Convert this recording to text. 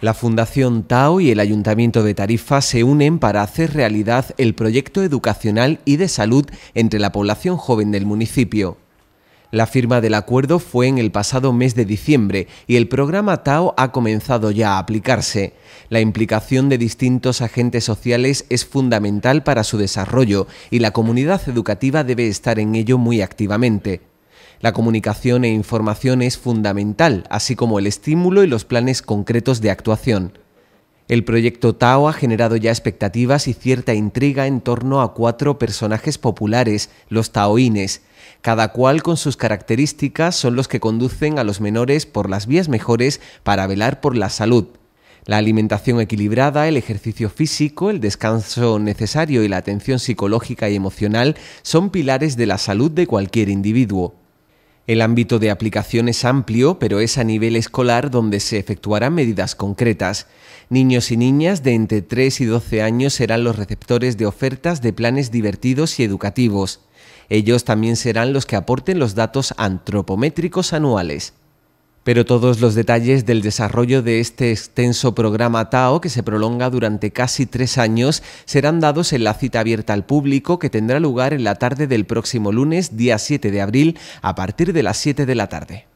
La Fundación TAO y el Ayuntamiento de Tarifa se unen para hacer realidad el proyecto educacional y de salud entre la población joven del municipio. La firma del acuerdo fue en el pasado mes de diciembre y el programa TAO ha comenzado ya a aplicarse. La implicación de distintos agentes sociales es fundamental para su desarrollo y la comunidad educativa debe estar en ello muy activamente. La comunicación e información es fundamental, así como el estímulo y los planes concretos de actuación. El proyecto Tao ha generado ya expectativas y cierta intriga en torno a cuatro personajes populares, los taoínes, cada cual con sus características son los que conducen a los menores por las vías mejores para velar por la salud. La alimentación equilibrada, el ejercicio físico, el descanso necesario y la atención psicológica y emocional son pilares de la salud de cualquier individuo. El ámbito de aplicación es amplio, pero es a nivel escolar donde se efectuarán medidas concretas. Niños y niñas de entre 3 y 12 años serán los receptores de ofertas de planes divertidos y educativos. Ellos también serán los que aporten los datos antropométricos anuales. Pero todos los detalles del desarrollo de este extenso programa TAO, que se prolonga durante casi tres años, serán dados en la cita abierta al público que tendrá lugar en la tarde del próximo lunes, día 7 de abril, a partir de las 7 de la tarde.